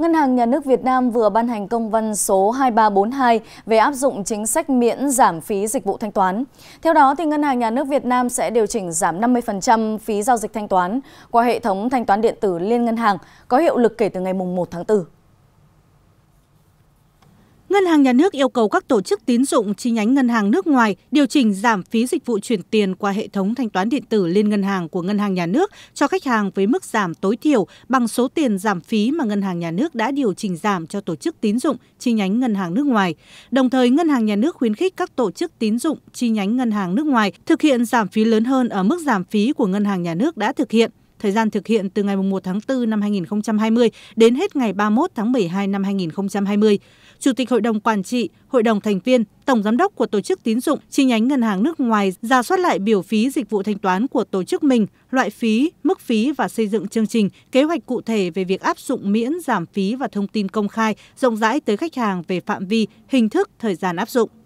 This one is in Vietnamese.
Ngân hàng Nhà nước Việt Nam vừa ban hành công văn số 2342 về áp dụng chính sách miễn giảm phí dịch vụ thanh toán. Theo đó, thì Ngân hàng Nhà nước Việt Nam sẽ điều chỉnh giảm 50% phí giao dịch thanh toán qua hệ thống thanh toán điện tử liên ngân hàng có hiệu lực kể từ ngày 1 tháng 4. Ngân hàng nhà nước yêu cầu các tổ chức tín dụng chi nhánh ngân hàng nước ngoài điều chỉnh giảm phí dịch vụ chuyển tiền qua hệ thống thanh toán điện tử liên ngân hàng của ngân hàng nhà nước cho khách hàng với mức giảm tối thiểu bằng số tiền giảm phí mà ngân hàng nhà nước đã điều chỉnh giảm cho tổ chức tín dụng chi nhánh ngân hàng nước ngoài. Đồng thời, ngân hàng nhà nước khuyến khích các tổ chức tín dụng chi nhánh ngân hàng nước ngoài thực hiện giảm phí lớn hơn ở mức giảm phí của ngân hàng nhà nước đã thực hiện thời gian thực hiện từ ngày 1 tháng 4 năm 2020 đến hết ngày 31 tháng 12 năm 2020. Chủ tịch Hội đồng Quản trị, Hội đồng Thành viên, Tổng Giám đốc của Tổ chức Tín dụng chi nhánh ngân hàng nước ngoài ra soát lại biểu phí dịch vụ thanh toán của tổ chức mình, loại phí, mức phí và xây dựng chương trình, kế hoạch cụ thể về việc áp dụng miễn giảm phí và thông tin công khai rộng rãi tới khách hàng về phạm vi, hình thức, thời gian áp dụng.